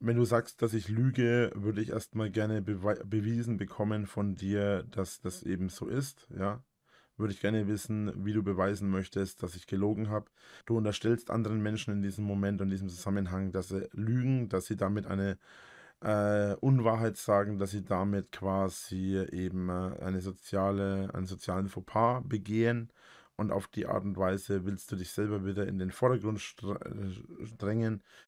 wenn du sagst, dass ich lüge, würde ich erstmal gerne bewiesen bekommen von dir, dass das eben so ist, ja. Würde ich gerne wissen, wie du beweisen möchtest, dass ich gelogen habe. Du unterstellst anderen Menschen in diesem Moment und in diesem Zusammenhang, dass sie lügen, dass sie damit eine äh, Unwahrheit sagen, dass sie damit quasi eben äh, eine soziale, einen sozialen Fauxpas begehen und auf die Art und Weise willst du dich selber wieder in den Vordergrund drängen, äh,